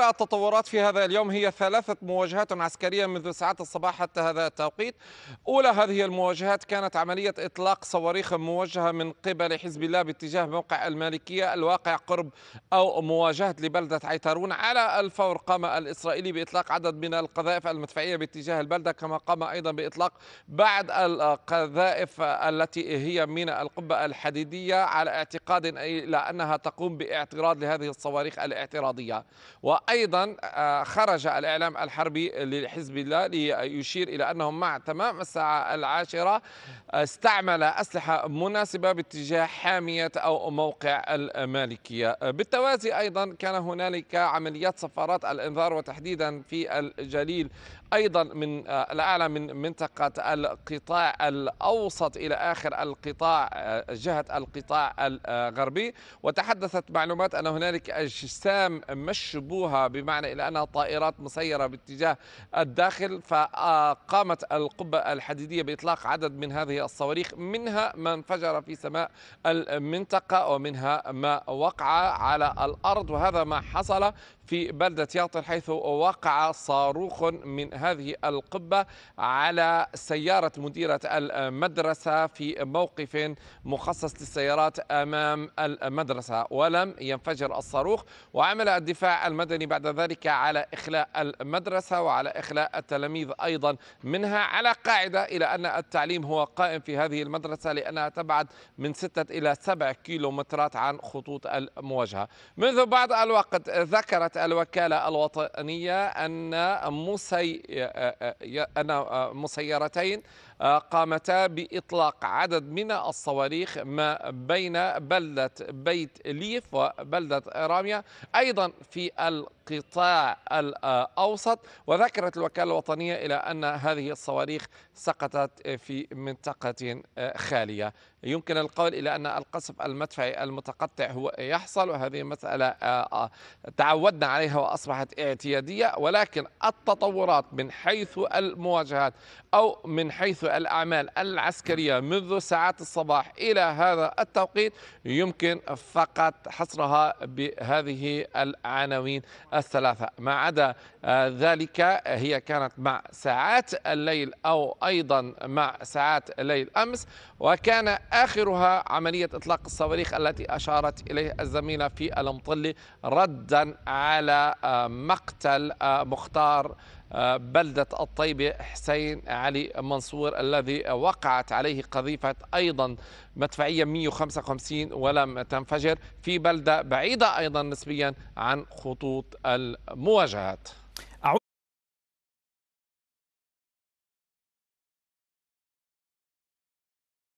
التطورات في هذا اليوم هي ثلاثة مواجهات عسكرية منذ ساعات الصباح حتى هذا التوقيت أولى هذه المواجهات كانت عملية إطلاق صواريخ موجهة من قبل حزب الله باتجاه موقع المالكية الواقع قرب أو مواجهة لبلدة عيترون على الفور قام الإسرائيلي بإطلاق عدد من القذائف المدفعية باتجاه البلدة كما قام أيضا بإطلاق بعض القذائف التي هي من القبة الحديدية على اعتقاد إلى أنها تقوم باعتراض لهذه الصواريخ الاعتراضية و وأيضا آه، خرج الإعلام الحربي لحزب الله ليشير إلى أنهم مع تمام الساعة العاشرة استعمل أسلحة مناسبة باتجاه حامية أو موقع المالكية بالتوازي أيضا كان هنالك عمليات صفارات الإنذار وتحديدا في الجليل أيضا من آه، الأعلى من منطقة القطاع الأوسط إلى آخر القطاع آه، جهة القطاع الغربي وتحدثت معلومات أن هنالك أجسام مشبوهة بمعنى إلى أنها طائرات مسيرة باتجاه الداخل فقامت القبة الحديدية بإطلاق عدد من هذه الصواريخ منها ما انفجر في سماء المنطقة ومنها ما وقع على الأرض وهذا ما حصل في بلدة ياطل حيث وقع صاروخ من هذه القبة على سيارة مديرة المدرسة في موقف مخصص للسيارات أمام المدرسة ولم ينفجر الصاروخ وعمل الدفاع المدني بعد ذلك على إخلاء المدرسة وعلى إخلاء التلاميذ أيضا منها على قاعدة إلى أن التعليم هو قائم في هذه المدرسة لأنها تبعد من ستة إلى سبع كيلومترات عن خطوط المواجهة منذ بعض الوقت ذكرت أعلنت الوكالة الوطنية أن مسي أن مسيرتين آه، قامتا بإطلاق عدد من الصواريخ ما بين بلدة بيت ليف وبلدة رامية أيضا في القطاع الأوسط وذكرت الوكالة الوطنية إلى أن هذه الصواريخ سقطت في منطقة آه، خالية يمكن القول إلى أن القصف المدفعي المتقطع هو يحصل وهذه مسألة آه، تعودنا عليها واصبحت اعتياديه ولكن التطورات من حيث المواجهات او من حيث الاعمال العسكريه منذ ساعات الصباح الى هذا التوقيت يمكن فقط حصرها بهذه العناوين الثلاثه ما عدا آه، ذلك هي كانت مع ساعات الليل او ايضا مع ساعات الليل امس وكان اخرها عمليه اطلاق الصواريخ التي اشارت اليه الزميله في المطلي ردا على آه، مقتل آه، مختار آه، بلدة الطيبة حسين علي منصور الذي وقعت عليه قذيفة أيضا مدفعية 155 ولم تنفجر في بلدة بعيدة أيضا نسبيا عن خطوط المواجهات